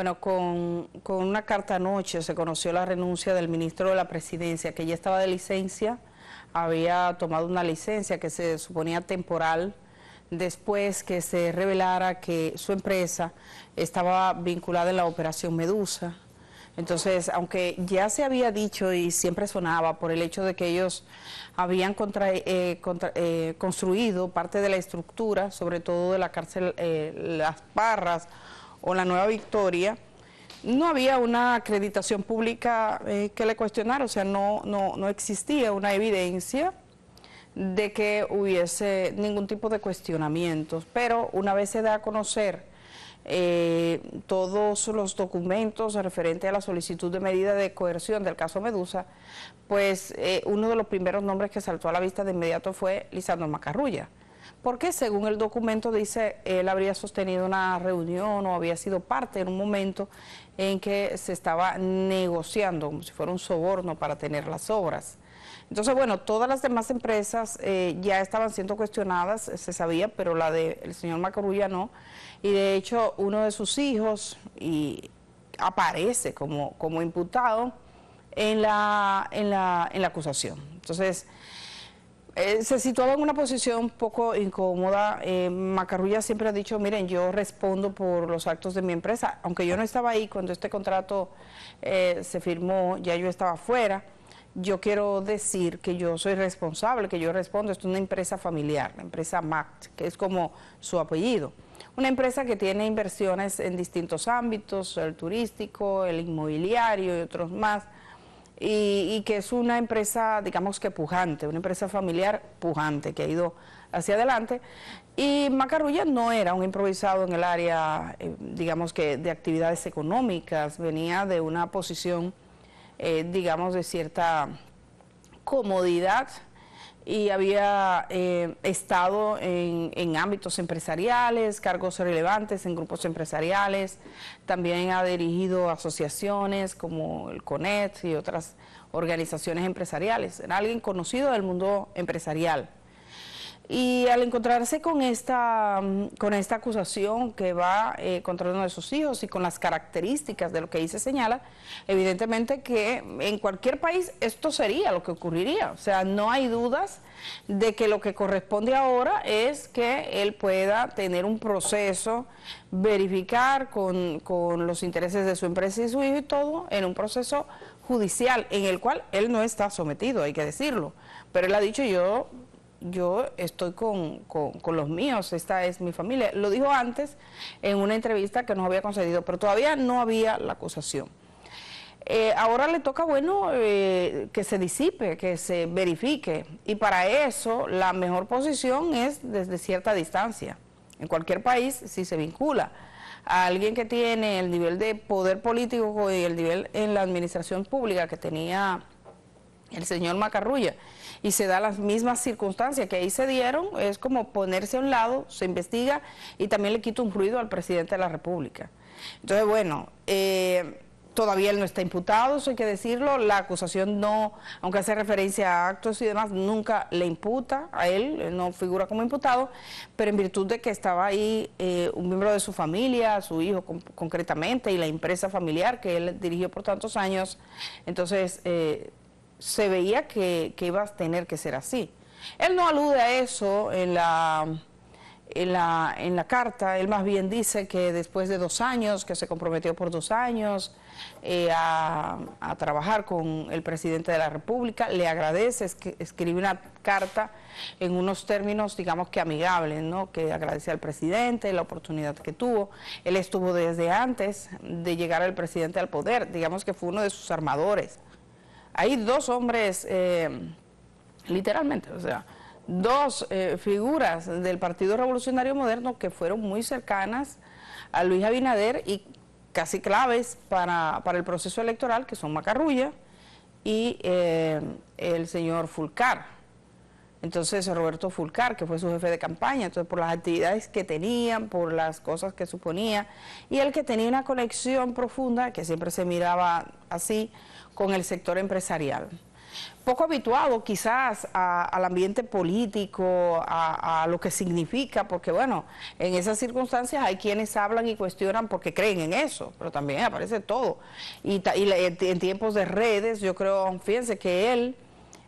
Bueno, con, una carta anoche se conoció la renuncia del ministro de la Presidencia, que ya estaba de licencia, había tomado una licencia que se suponía temporal, después que se revelara que su empresa estaba vinculada en la operación Medusa. Entonces, aunque ya se había dicho y siempre sonaba por el hecho de que ellos habían contra, eh, eh, construido parte de la estructura, sobre todo de la cárcel, eh, las barras, o la Nueva Victoria, no había una acreditación pública eh, que le cuestionara, o sea, no, no, no existía una evidencia de que hubiese ningún tipo de cuestionamientos, pero una vez se da a conocer eh, todos los documentos referentes a la solicitud de medida de coerción del caso Medusa, pues eh, uno de los primeros nombres que saltó a la vista de inmediato fue Lisandro Macarrulla porque según el documento dice, él habría sostenido una reunión o había sido parte en un momento en que se estaba negociando, como si fuera un soborno para tener las obras. Entonces, bueno, todas las demás empresas eh, ya estaban siendo cuestionadas, eh, se sabía, pero la del señor Macorulla no. Y de hecho, uno de sus hijos aparece como, como imputado en la, en la, en la acusación. Entonces, eh, se situaba en una posición un poco incómoda. Eh, Macarrulla siempre ha dicho, miren, yo respondo por los actos de mi empresa. Aunque yo no estaba ahí cuando este contrato eh, se firmó, ya yo estaba fuera. Yo quiero decir que yo soy responsable, que yo respondo. Esto es una empresa familiar, la empresa MACT, que es como su apellido. Una empresa que tiene inversiones en distintos ámbitos, el turístico, el inmobiliario y otros más y, que es una empresa, digamos que pujante, una empresa familiar pujante que ha ido hacia adelante. Y Macarulla no era un improvisado en el área, eh, digamos que de actividades económicas, venía de una posición, eh, digamos, de cierta comodidad y había eh, estado en, en, ámbitos empresariales, cargos relevantes en grupos empresariales, también ha dirigido asociaciones como el CONET y otras organizaciones empresariales, era alguien conocido del mundo empresarial. Y al encontrarse con esta, con esta acusación que va eh, contra uno de sus hijos y con las características de lo que ahí se señala, evidentemente que en cualquier país esto sería lo que ocurriría. O sea, no hay dudas de que lo que corresponde ahora es que él pueda tener un proceso, verificar con, con los intereses de su empresa y su hijo y todo en un proceso judicial en el cual él no está sometido, hay que decirlo. Pero él ha dicho yo yo estoy con, con, los míos, esta es mi familia. Lo dijo antes en una entrevista que nos había concedido, pero todavía no había la acusación. Eh, ahora le toca, bueno, eh, que se disipe, que se verifique. Y para eso la mejor posición es desde cierta distancia. En cualquier país, si se vincula a alguien que tiene el nivel de poder político y el nivel en la administración pública que tenía el señor Macarrulla, y se da las mismas circunstancias que ahí se dieron, es como ponerse a un lado, se investiga y también le quita un ruido al presidente de la República. Entonces, bueno, eh, todavía él no está imputado, eso hay que decirlo, la acusación no, aunque hace referencia a actos y demás, nunca le imputa a él, no figura como imputado, pero en virtud de que estaba ahí eh, un miembro de su familia, su hijo concretamente, y la empresa familiar que él dirigió por tantos años, entonces... Eh, se veía que, que, iba a tener que ser así. Él no alude a eso en la, en, la, carta, él más bien dice que después de dos años, que se comprometió por dos años eh, a, trabajar con el presidente de la República, le agradece, escribe una carta en unos términos, digamos que amigables, ¿no? que agradece al presidente la oportunidad que tuvo. Él estuvo desde antes de llegar el presidente al poder, digamos que fue uno de sus armadores hay dos hombres, eh, literalmente, o sea, dos eh, figuras del Partido Revolucionario Moderno que fueron muy cercanas a Luis Abinader y casi claves para, el proceso electoral, que son Macarrulla y eh, el señor Fulcar. Entonces Roberto Fulcar, que fue su jefe de campaña, entonces por las actividades que tenían, por las cosas que suponía, y él que tenía una conexión profunda, que siempre se miraba así, con el sector empresarial. Poco habituado quizás al ambiente político, a, lo que significa, porque bueno, en esas circunstancias hay quienes hablan y cuestionan porque creen en eso, pero también aparece todo. Y, y en tiempos de redes, yo creo, fíjense que él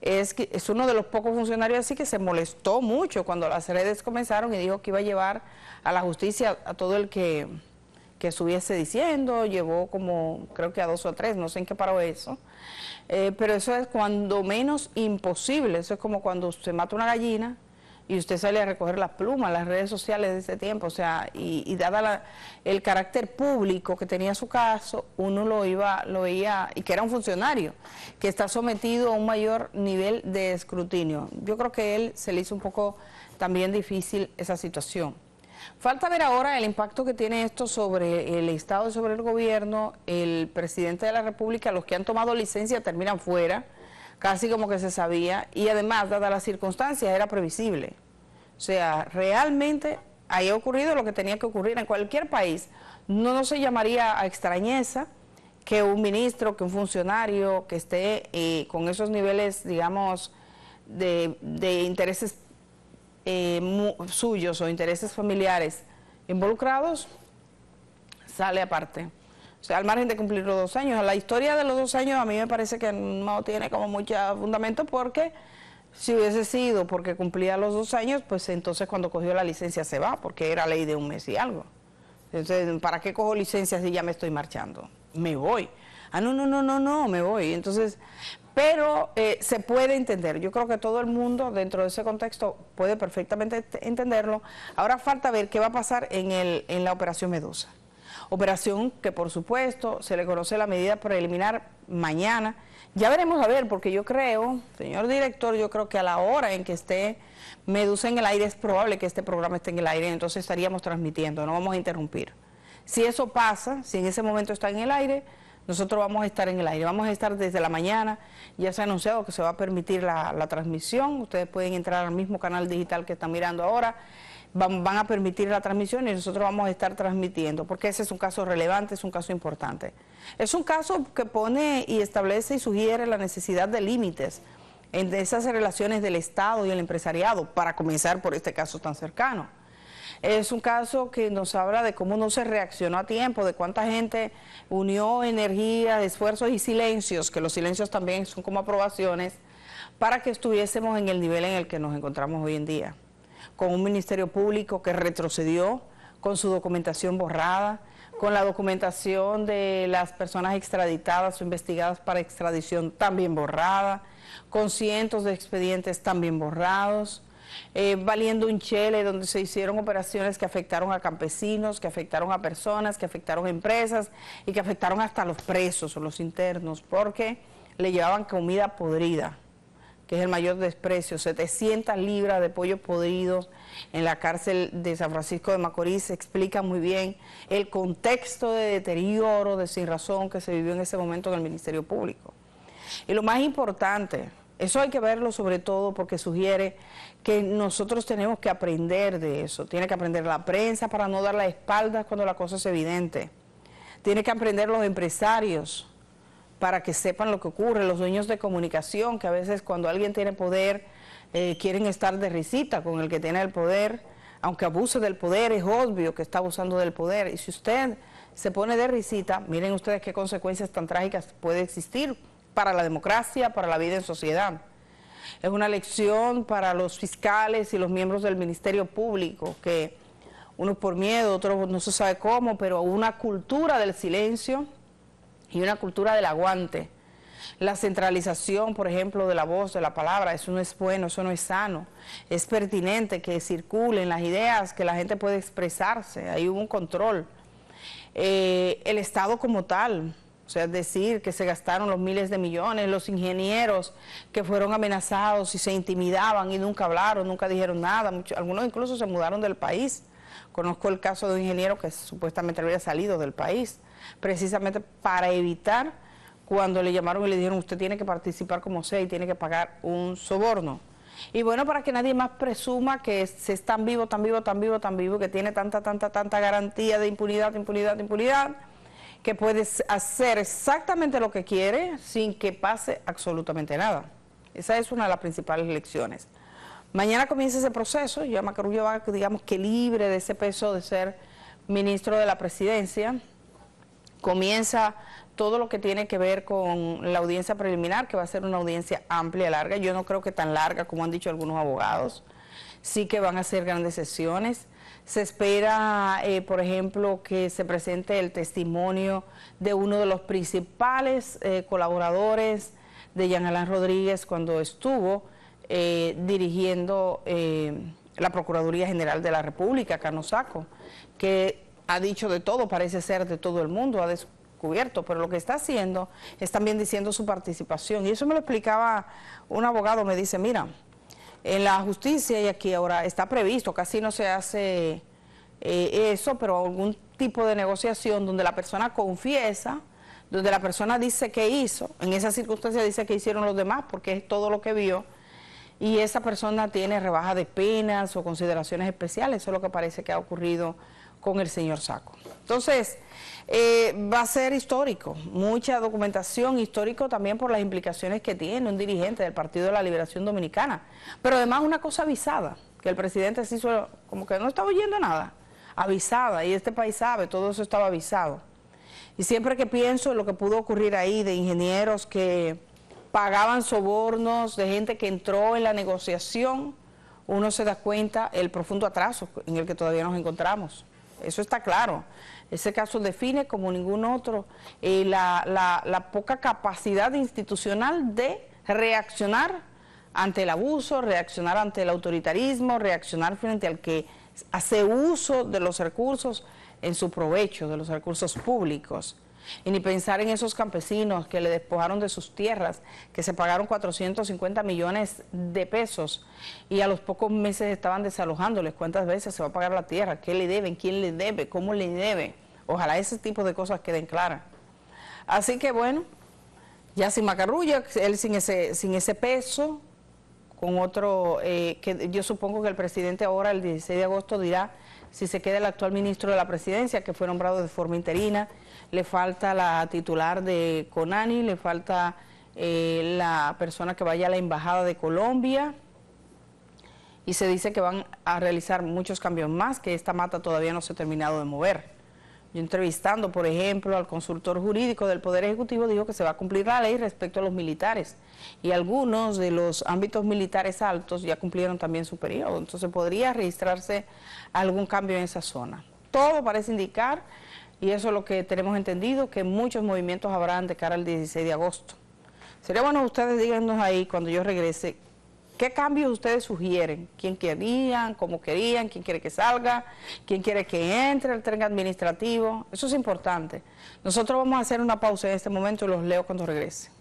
es, que es uno de los pocos funcionarios así que se molestó mucho cuando las redes comenzaron y dijo que iba a llevar a la justicia a todo el que, que estuviese diciendo, llevó como creo que a dos o tres, no sé en qué paró eso, eh, pero eso es cuando menos imposible, eso es como cuando se mata una gallina y usted sale a recoger las plumas, las redes sociales de ese tiempo, o sea, y, dada la, el carácter público que tenía su caso, uno lo iba, lo veía, y que era un funcionario, que está sometido a un mayor nivel de escrutinio. Yo creo que él se le hizo un poco también difícil esa situación. Falta ver ahora el impacto que tiene esto sobre el Estado y sobre el gobierno, el presidente de la República, los que han tomado licencia terminan fuera, casi como que se sabía, y además, dadas las circunstancias, era previsible. O sea, realmente haya ocurrido lo que tenía que ocurrir en cualquier país. No, no se llamaría a extrañeza que un ministro, que un funcionario que esté eh, con esos niveles, digamos, de, de intereses eh, suyos o intereses familiares involucrados, sale aparte. O sea, al margen de cumplir los dos años. La historia de los dos años a mí me parece que no tiene como mucho fundamento porque si hubiese sido porque cumplía los dos años, pues entonces cuando cogió la licencia se va, porque era ley de un mes y algo. Entonces, ¿para qué cojo licencia si ya me estoy marchando? Me voy. Ah, no, no, no, no, no, me voy. Entonces, pero eh, se puede entender. Yo creo que todo el mundo dentro de ese contexto puede perfectamente entenderlo. Ahora falta ver qué va a pasar en, el, en la operación Medusa. Operación que, por supuesto, se le conoce la medida preliminar mañana. Ya veremos a ver, porque yo creo, señor director, yo creo que a la hora en que esté Medusa en el aire, es probable que este programa esté en el aire, entonces estaríamos transmitiendo, no vamos a interrumpir. Si eso pasa, si en ese momento está en el aire, nosotros vamos a estar en el aire, vamos a estar desde la mañana, ya se ha anunciado que se va a permitir la, la transmisión, ustedes pueden entrar al mismo canal digital que están mirando ahora, van, a permitir la transmisión y nosotros vamos a estar transmitiendo, porque ese es un caso relevante, es un caso importante. Es un caso que pone y establece y sugiere la necesidad de límites en esas relaciones del Estado y el empresariado, para comenzar por este caso tan cercano. Es un caso que nos habla de cómo no se reaccionó a tiempo, de cuánta gente unió energía, esfuerzos y silencios, que los silencios también son como aprobaciones, para que estuviésemos en el nivel en el que nos encontramos hoy en día con un Ministerio Público que retrocedió, con su documentación borrada, con la documentación de las personas extraditadas o investigadas para extradición también borrada, con cientos de expedientes también borrados, eh, valiendo un chele donde se hicieron operaciones que afectaron a campesinos, que afectaron a personas, que afectaron a empresas y que afectaron hasta a los presos o los internos, porque le llevaban comida podrida que es el mayor desprecio, 700 libras de pollo podrido en la cárcel de San Francisco de Macorís, explica muy bien el contexto de deterioro, de sin razón que se vivió en ese momento en el Ministerio Público. Y lo más importante, eso hay que verlo sobre todo porque sugiere que nosotros tenemos que aprender de eso. Tiene que aprender la prensa para no dar la espalda cuando la cosa es evidente. Tiene que aprender los empresarios para que sepan lo que ocurre, los dueños de comunicación, que a veces cuando alguien tiene poder eh, quieren estar de risita con el que tiene el poder, aunque abuse del poder, es obvio que está abusando del poder. Y si usted se pone de risita, miren ustedes qué consecuencias tan trágicas puede existir para la democracia, para la vida en sociedad. Es una lección para los fiscales y los miembros del Ministerio Público, que unos por miedo, otros no se sabe cómo, pero una cultura del silencio y una cultura del aguante. La centralización, por ejemplo, de la voz, de la palabra, eso no es bueno, eso no es sano. Es pertinente que circulen las ideas, que la gente pueda expresarse, hay un control. Eh, el Estado como tal, o sea, decir, que se gastaron los miles de millones, los ingenieros que fueron amenazados y se intimidaban y nunca hablaron, nunca dijeron nada, algunos incluso se mudaron del país. Conozco el caso de un ingeniero que supuestamente había salido del país precisamente para evitar cuando le llamaron y le dijeron usted tiene que participar como sea y tiene que pagar un soborno. Y bueno, para que nadie más presuma que se es tan vivo, tan vivo, tan vivo, tan vivo, que tiene tanta, tanta, tanta garantía de impunidad, impunidad, impunidad, que puede hacer exactamente lo que quiere sin que pase absolutamente nada. Esa es una de las principales lecciones. Mañana comienza ese proceso, ya Macarullo va, digamos que libre de ese peso de ser ministro de la presidencia, comienza todo lo que tiene que ver con la audiencia preliminar, que va a ser una audiencia amplia, larga. Yo no creo que tan larga como han dicho algunos abogados. Sí que van a ser grandes sesiones. Se espera, eh, por ejemplo, que se presente el testimonio de uno de los principales eh, colaboradores de Jean Alain Rodríguez cuando estuvo eh, dirigiendo la Procuraduría General de la República, saco que ha dicho de todo, parece ser de todo el mundo, ha descubierto, pero lo que está haciendo es también diciendo su participación. Y eso me lo explicaba un abogado, me dice, mira, en la justicia y aquí ahora está previsto, casi no se hace eh, eso, pero algún tipo de negociación donde la persona confiesa, donde la persona dice que hizo, en esa circunstancia dice que hicieron los demás porque es todo lo que vio, y esa persona tiene rebaja de penas o consideraciones especiales, eso es lo que parece que ha ocurrido con el señor Saco. Entonces, eh, va a ser histórico, mucha documentación, histórico también por las implicaciones que tiene un dirigente del Partido de la Liberación Dominicana, pero además una cosa avisada, que el presidente se hizo como que no estaba oyendo nada, avisada, y este país sabe, todo eso estaba avisado. Y siempre que pienso en lo que pudo ocurrir ahí de ingenieros que pagaban sobornos, de gente que entró en la negociación, uno se da cuenta el profundo atraso en el que todavía nos encontramos eso está claro. Ese caso define como ningún otro eh, la poca capacidad institucional de reaccionar ante el abuso, reaccionar ante el autoritarismo, reaccionar frente al que hace uso de los recursos en su provecho, de los recursos públicos. Y ni pensar en esos campesinos que le despojaron de sus tierras, que se pagaron 450 millones de pesos y a los pocos meses estaban desalojándoles. ¿Cuántas veces se va a pagar la tierra? ¿Qué le deben? ¿Quién le debe? ¿Cómo le debe? Ojalá ese tipo de cosas queden claras. Así que bueno, ya sin macarrulla, él sin ese, sin ese peso, con otro, eh, que yo supongo que el presidente ahora el 16 de agosto dirá si se queda el actual ministro de la presidencia, que fue nombrado de forma interina, le falta la titular de CONANI, le falta eh, la persona que vaya a la Embajada de Colombia, y se dice que van a realizar muchos cambios más, que esta mata todavía no se ha terminado de mover. Yo entrevistando, por ejemplo, al consultor jurídico del Poder Ejecutivo, dijo que se va a cumplir la ley respecto a los militares. Y algunos de los ámbitos militares altos ya cumplieron también su periodo. Entonces podría registrarse algún cambio en esa zona. Todo parece indicar, y eso es lo que tenemos entendido, que muchos movimientos habrán de cara al 16 de agosto. Sería bueno ustedes díganos ahí, cuando yo regrese, ¿Qué cambios ustedes sugieren? ¿Quién querían? ¿Cómo querían? ¿Quién quiere que salga? ¿Quién quiere que entre el tren administrativo? Eso es importante. Nosotros vamos a hacer una pausa en este momento y los leo cuando regrese.